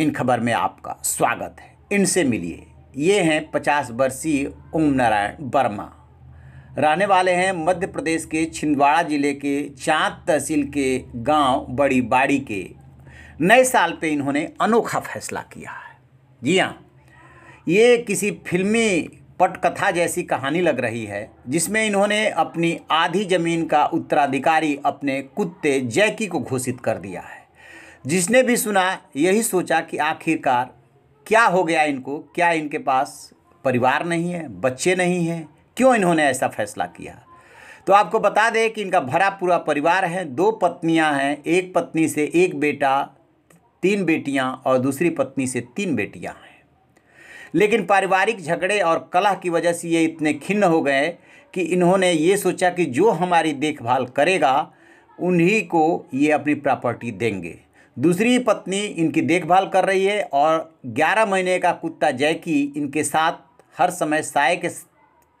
इन खबर में आपका स्वागत है इनसे मिलिए ये हैं पचास वर्षीय ओम नारायण वर्मा रहने वाले हैं मध्य प्रदेश के छिंदवाड़ा जिले के चाँद तहसील के गांव बड़ी बाड़ी के नए साल पे इन्होंने अनोखा फैसला किया है जी हाँ ये किसी फिल्मी पटकथा जैसी कहानी लग रही है जिसमें इन्होंने अपनी आधी जमीन का उत्तराधिकारी अपने कुत्ते जैकी को घोषित कर दिया है जिसने भी सुना यही सोचा कि आखिरकार क्या हो गया इनको क्या इनके पास परिवार नहीं है बच्चे नहीं हैं क्यों इन्होंने ऐसा फैसला किया तो आपको बता दें कि इनका भरा पूरा परिवार है दो पत्नियां हैं एक पत्नी से एक बेटा तीन बेटियां और दूसरी पत्नी से तीन बेटियां हैं लेकिन पारिवारिक झगड़े और कलह की वजह से ये इतने खिन्न हो गए कि इन्होंने ये सोचा कि जो हमारी देखभाल करेगा उन्हीं को ये अपनी प्रॉपर्टी देंगे दूसरी पत्नी इनकी देखभाल कर रही है और 11 महीने का कुत्ता जैकी इनके साथ हर समय साय के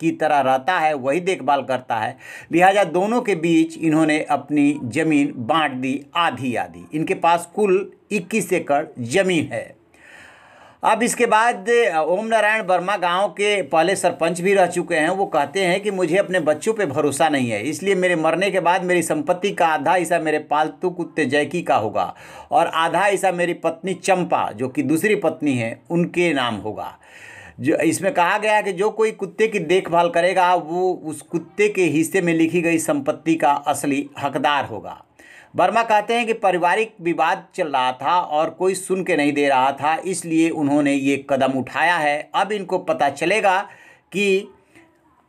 की तरह रहता है वही देखभाल करता है लिहाजा दोनों के बीच इन्होंने अपनी ज़मीन बांट दी आधी आधी इनके पास कुल 21 एकड़ ज़मीन है अब इसके बाद ओम नारायण वर्मा गांव के पहले सरपंच भी रह चुके हैं वो कहते हैं कि मुझे अपने बच्चों पे भरोसा नहीं है इसलिए मेरे मरने के बाद मेरी संपत्ति का आधा हिस्सा मेरे पालतू कुत्ते जैकी का होगा और आधा हिस्सा मेरी पत्नी चंपा जो कि दूसरी पत्नी है उनके नाम होगा जो इसमें कहा गया है कि जो कोई कुत्ते की देखभाल करेगा वो उस कुत्ते के हिस्से में लिखी गई संपत्ति का असली हकदार होगा वर्मा कहते हैं कि पारिवारिक विवाद चल रहा था और कोई सुन के नहीं दे रहा था इसलिए उन्होंने ये कदम उठाया है अब इनको पता चलेगा कि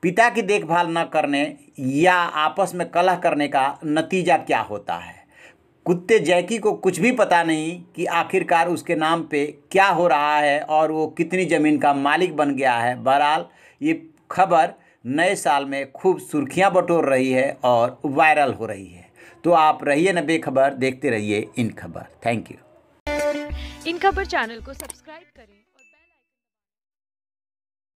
पिता की देखभाल न करने या आपस में कलह करने का नतीजा क्या होता है कुत्ते जैकी को कुछ भी पता नहीं कि आखिरकार उसके नाम पे क्या हो रहा है और वो कितनी ज़मीन का मालिक बन गया है बहरहाल ये खबर नए साल में खूब सुर्खियां बटोर रही है और वायरल हो रही है तो आप रहिए ना बेखबर देखते रहिए इन खबर थैंक यू इन खबर चैनल को सब्सक्राइब करें